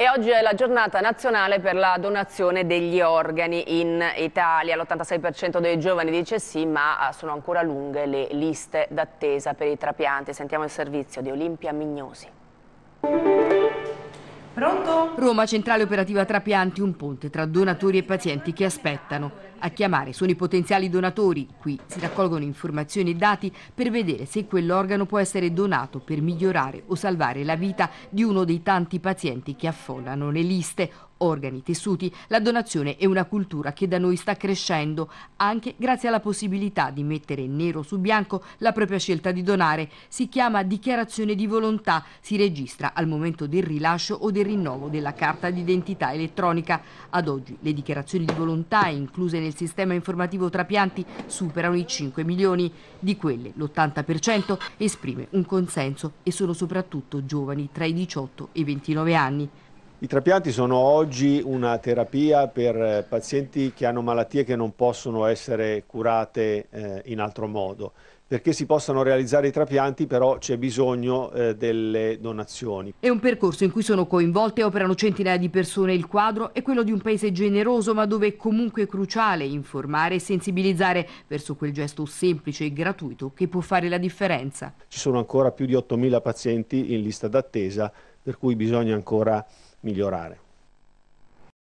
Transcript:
e oggi è la giornata nazionale per la donazione degli organi in Italia. L'86% dei giovani dice sì, ma ah, sono ancora lunghe le liste d'attesa per i trapianti. Sentiamo il servizio di Olimpia Mignosi. Roma centrale operativa Trapianti, un ponte tra donatori e pazienti che aspettano. A chiamare sono i potenziali donatori. Qui si raccolgono informazioni e dati per vedere se quell'organo può essere donato per migliorare o salvare la vita di uno dei tanti pazienti che affollano le liste organi, tessuti, la donazione è una cultura che da noi sta crescendo, anche grazie alla possibilità di mettere nero su bianco la propria scelta di donare. Si chiama dichiarazione di volontà, si registra al momento del rilascio o del rinnovo della carta d'identità elettronica. Ad oggi le dichiarazioni di volontà incluse nel sistema informativo trapianti superano i 5 milioni. Di quelle l'80% esprime un consenso e sono soprattutto giovani tra i 18 e i 29 anni. I trapianti sono oggi una terapia per eh, pazienti che hanno malattie che non possono essere curate eh, in altro modo. Perché si possano realizzare i trapianti però c'è bisogno eh, delle donazioni. È un percorso in cui sono coinvolte e operano centinaia di persone. Il quadro è quello di un paese generoso ma dove è comunque cruciale informare e sensibilizzare verso quel gesto semplice e gratuito che può fare la differenza. Ci sono ancora più di 8.000 pazienti in lista d'attesa per cui bisogna ancora migliorare.